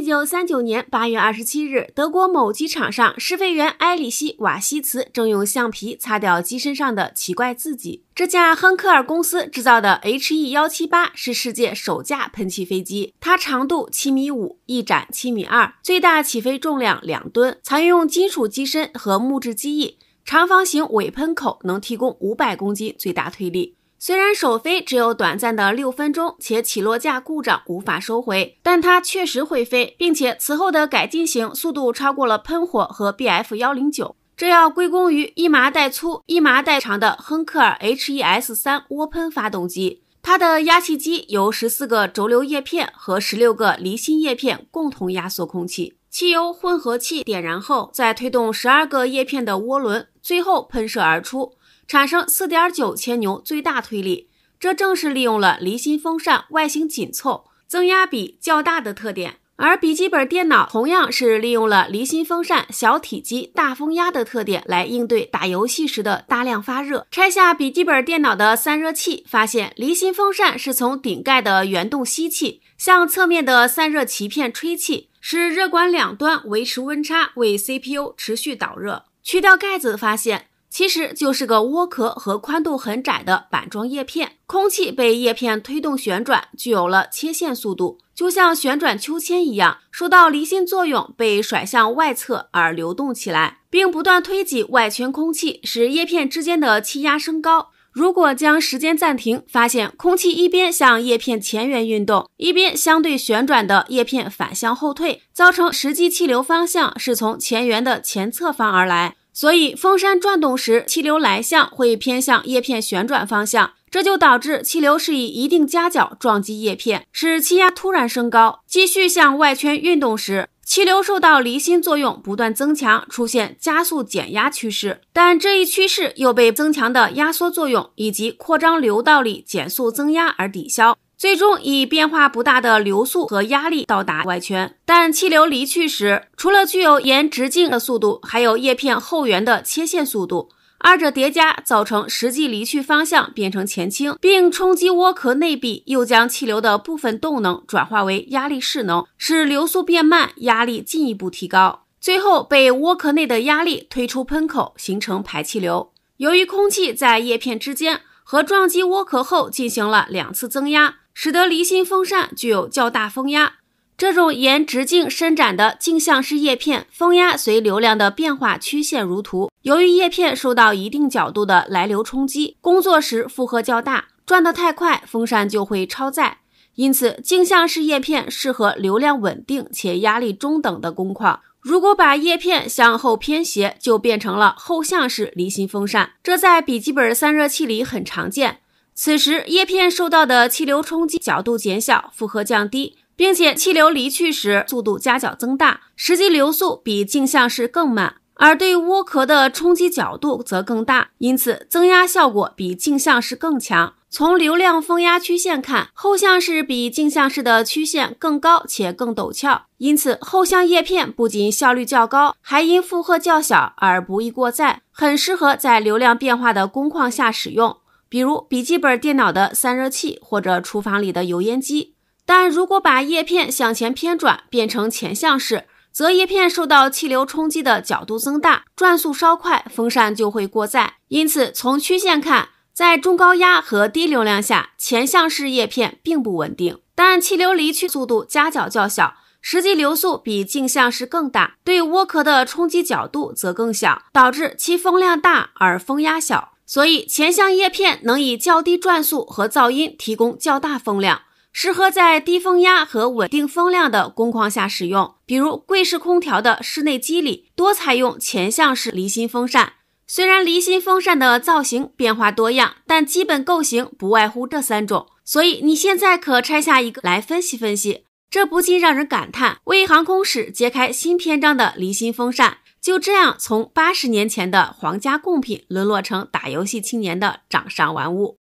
一九三九年八月二十七日，德国某机场上，试飞员埃里希·瓦西茨正用橡皮擦掉机身上的奇怪字迹。这架亨克尔公司制造的 HE 幺七八是世界首架喷气飞机，它长度七米五，翼展七米二，最大起飞重量两吨，采用金属机身和木质机翼，长方形尾喷口能提供五百公斤最大推力。虽然首飞只有短暂的六分钟，且起落架故障无法收回，但它确实会飞，并且此后的改进型速度超过了喷火和 Bf 109，这要归功于一麻袋粗、一麻袋长的亨克尔 Hes 3涡喷发动机。它的压气机由十四个轴流叶片和十六个离心叶片共同压缩空气，汽油混合器点燃后，再推动十二个叶片的涡轮，最后喷射而出。产生四点九千牛最大推力，这正是利用了离心风扇外形紧凑、增压比较大的特点。而笔记本电脑同样是利用了离心风扇小体积、大风压的特点来应对打游戏时的大量发热。拆下笔记本电脑的散热器，发现离心风扇是从顶盖的圆洞吸气，向侧面的散热鳍片吹气，使热管两端维持温差，为 CPU 持续导热。去掉盖子，发现。其实就是个窝壳和宽度很窄的板状叶片，空气被叶片推动旋转，具有了切线速度，就像旋转秋千一样。受到离心作用，被甩向外侧而流动起来，并不断推挤外圈空气，使叶片之间的气压升高。如果将时间暂停，发现空气一边向叶片前缘运动，一边相对旋转的叶片反向后退，造成实际气流方向是从前缘的前侧方而来。所以，风扇转动时，气流来向会偏向叶片旋转方向，这就导致气流是以一定夹角撞击叶片，使气压突然升高。继续向外圈运动时，气流受到离心作用不断增强，出现加速减压趋势，但这一趋势又被增强的压缩作用以及扩张流道力减速增压而抵消。最终以变化不大的流速和压力到达外圈，但气流离去时，除了具有沿直径的速度，还有叶片后缘的切线速度，二者叠加造成实际离去方向变成前倾，并冲击涡壳内壁，又将气流的部分动能转化为压力势能，使流速变慢，压力进一步提高，最后被涡壳内的压力推出喷口，形成排气流。由于空气在叶片之间和撞击涡壳后进行了两次增压。使得离心风扇具有较大风压。这种沿直径伸展的镜像式叶片，风压随流量的变化曲线如图。由于叶片受到一定角度的来流冲击，工作时负荷较大，转得太快，风扇就会超载。因此，镜像式叶片适合流量稳定且压力中等的工况。如果把叶片向后偏斜，就变成了后向式离心风扇，这在笔记本散热器里很常见。此时叶片受到的气流冲击角度减小，负荷降低，并且气流离去时速度夹角增大，实际流速比镜像式更慢，而对涡壳的冲击角度则更大，因此增压效果比镜像式更强。从流量风压曲线看，后向式比镜像式的曲线更高且更陡峭，因此后向叶片不仅效率较高，还因负荷较小而不易过载，很适合在流量变化的工况下使用。比如笔记本电脑的散热器或者厨房里的油烟机，但如果把叶片向前偏转，变成前向式，则叶片受到气流冲击的角度增大，转速稍快，风扇就会过载。因此，从曲线看，在中高压和低流量下，前向式叶片并不稳定，但气流离去速度夹角较小，实际流速比径向式更大，对涡壳的冲击角度则更小，导致其风量大而风压小。所以，前向叶片能以较低转速和噪音提供较大风量，适合在低风压和稳定风量的工况下使用，比如柜式空调的室内机里多采用前向式离心风扇。虽然离心风扇的造型变化多样，但基本构型不外乎这三种。所以，你现在可拆下一个来分析分析。这不禁让人感叹：为航空史揭开新篇章的离心风扇。就这样，从八十年前的皇家贡品，沦落成打游戏青年的掌上玩物。